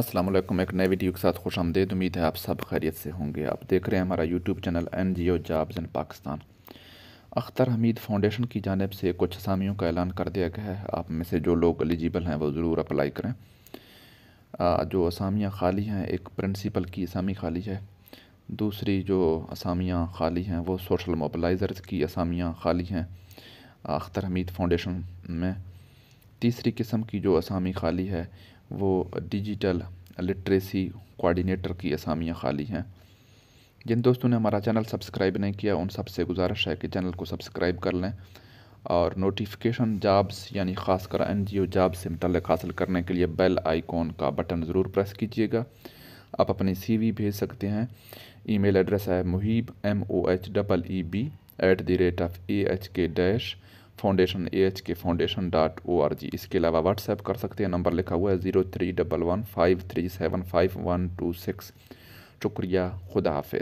अस्सलाम वालेकुम एक नए वीडियो के साथ खुश आमदेद उम्मीद है आप सब खैरियत से होंगे आप देख रहे हैं हमारा YouTube channel N G O jobs in Pakistan Akhtar Hameed Foundation की जानब से कुछ असामियों का ऐलान कर दिया गया है आप में से जो लोग एलिजिबल हैं वो ज़रूर अप्लाई करें आ, जो असामियाँ खाली हैं एक प्रिंसिपल की असामी खाली है दूसरी जो असामियाँ खाली हैं वो सोशल मोबलाइज़र्स की असामियाँ खाली हैं अख्तर हमीद फाउंडेशन में तीसरी किस्म की जो असामी खाली है वो डिजिटल लिटरेसी कोऑर्डिनेटर की असामियाँ खाली हैं जिन दोस्तों ने हमारा चैनल सब्सक्राइब नहीं किया उन सबसे गुजारिश है कि चैनल को सब्सक्राइब कर लें और नोटिफिकेशन जॉब्स यानी ख़ास कर एन जी ओ जॉब्स से मुतल हासिल करने के लिए बेल आइकॉन का बटन ज़रूर प्रेस कीजिएगा आप अपनी सी वी भेज सकते हैं ई मेल एड्रेस है Muhib M O H double E B at the rate of A H K dash foundation A H K foundation dot O R G इसके अलावा व्हाट्सएप कर सकते हैं नंबर लिखा हुआ है zero three double one five three seven five one two six शुक्रिया खुदा हाफ